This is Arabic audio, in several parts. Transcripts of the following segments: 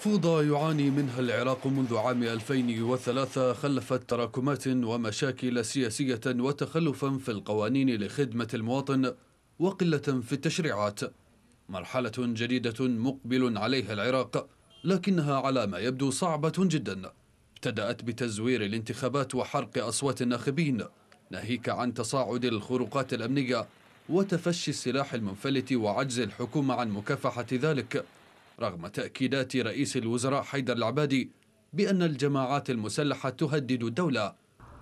فوضى يعاني منها العراق منذ عام 2003 خلفت تراكمات ومشاكل سياسية وتخلفا في القوانين لخدمة المواطن وقلة في التشريعات مرحلة جديدة مقبل عليها العراق لكنها على ما يبدو صعبة جدا ابتدأت بتزوير الانتخابات وحرق أصوات الناخبين ناهيك عن تصاعد الخروقات الأمنية وتفشي السلاح المنفلت وعجز الحكومة عن مكافحة ذلك رغم تأكيدات رئيس الوزراء حيدر العبادي بأن الجماعات المسلحة تهدد الدولة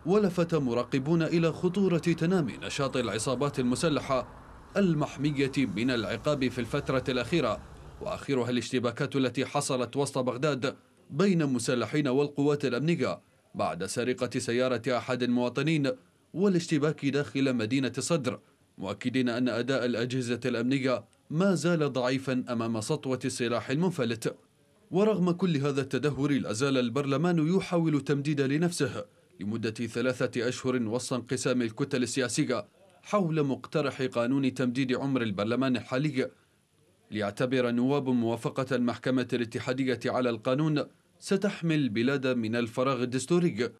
ولفت مراقبون إلى خطورة تنامي نشاط العصابات المسلحة المحمية من العقاب في الفترة الأخيرة وآخرها الاشتباكات التي حصلت وسط بغداد بين مسلحين والقوات الأمنية بعد سرقة سيارة أحد المواطنين والاشتباك داخل مدينة صدر مؤكدين أن أداء الأجهزة الأمنية ما زال ضعيفا أمام سطوة السلاح المنفلت ورغم كل هذا التدهور لا زال البرلمان يحاول التمديد لنفسه لمدة ثلاثة أشهر وسط انقسام الكتل السياسية حول مقترح قانون تمديد عمر البرلمان الحالي ليعتبر النواب موافقة المحكمة الاتحادية على القانون ستحمي البلاد من الفراغ الدستوري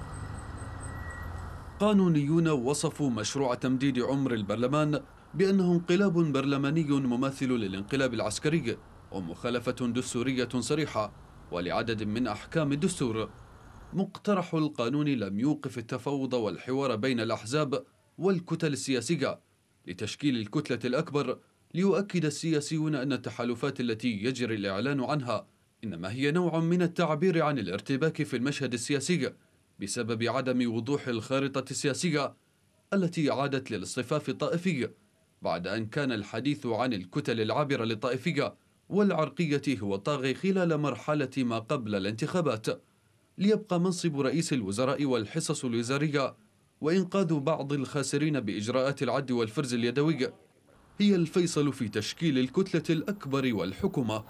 قانونيون وصفوا مشروع تمديد عمر البرلمان بأنه انقلاب برلماني مماثل للانقلاب العسكري ومخالفة دستورية صريحة ولعدد من أحكام الدستور مقترح القانون لم يوقف التفاوض والحوار بين الأحزاب والكتل السياسية لتشكيل الكتلة الأكبر ليؤكد السياسيون أن التحالفات التي يجري الإعلان عنها إنما هي نوع من التعبير عن الارتباك في المشهد السياسي بسبب عدم وضوح الخارطة السياسية التي عادت للاصطفاف الطائفي بعد أن كان الحديث عن الكتل العابرة للطائفية والعرقية هو طاغي خلال مرحلة ما قبل الانتخابات ليبقى منصب رئيس الوزراء والحصص الوزارية وإنقاذ بعض الخاسرين بإجراءات العد والفرز اليدوي هي الفيصل في تشكيل الكتلة الأكبر والحكومة